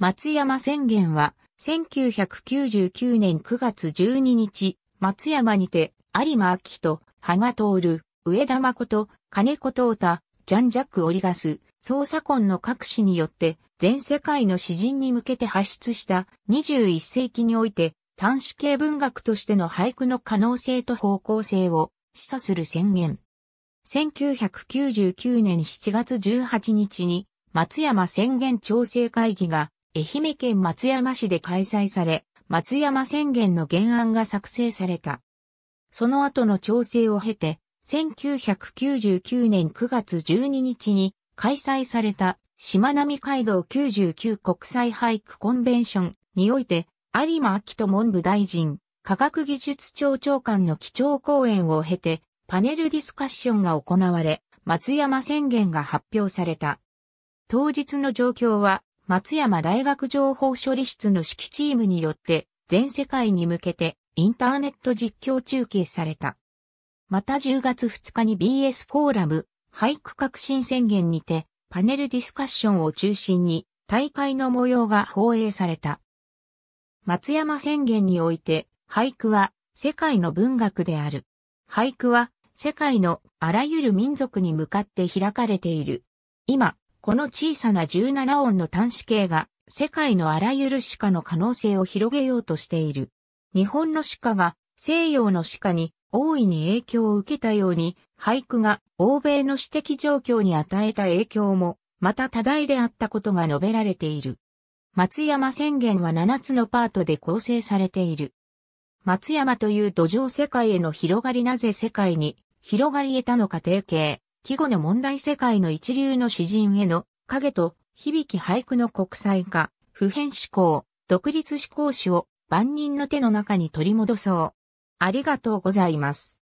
松山宣言は、1999年9月12日、松山にて、有馬明人、羽賀徹、上田誠、金子東太、ジャンジャック・オリガス、捜査根の各紙によって、全世界の詩人に向けて発出した21世紀において、端子系文学としての俳句の可能性と方向性を示唆する宣言。1999年7月18日に、松山宣言調整会議が愛媛県松山市で開催され、松山宣言の原案が作成された。その後の調整を経て、1999年9月12日に開催されたしまなみ海道99国際俳句コンベンションにおいて、有馬明人文部大臣、科学技術庁長官の基調講演を経て、パネルディスカッションが行われ、松山宣言が発表された。当日の状況は松山大学情報処理室の指揮チームによって全世界に向けてインターネット実況中継された。また10月2日に BS フォーラム俳句革新宣言にてパネルディスカッションを中心に大会の模様が放映された。松山宣言において俳句は世界の文学である。俳句は世界のあらゆる民族に向かって開かれている。今、この小さな17音の端子形が世界のあらゆる鹿の可能性を広げようとしている。日本の鹿が西洋の鹿に大いに影響を受けたように、俳句が欧米の私的状況に与えた影響も、また多大であったことが述べられている。松山宣言は7つのパートで構成されている。松山という土壌世界への広がりなぜ世界に広がり得たのか定型、季語の問題世界の一流の詩人への影と響き俳句の国際化、普遍思考、独立思考史を万人の手の中に取り戻そう。ありがとうございます。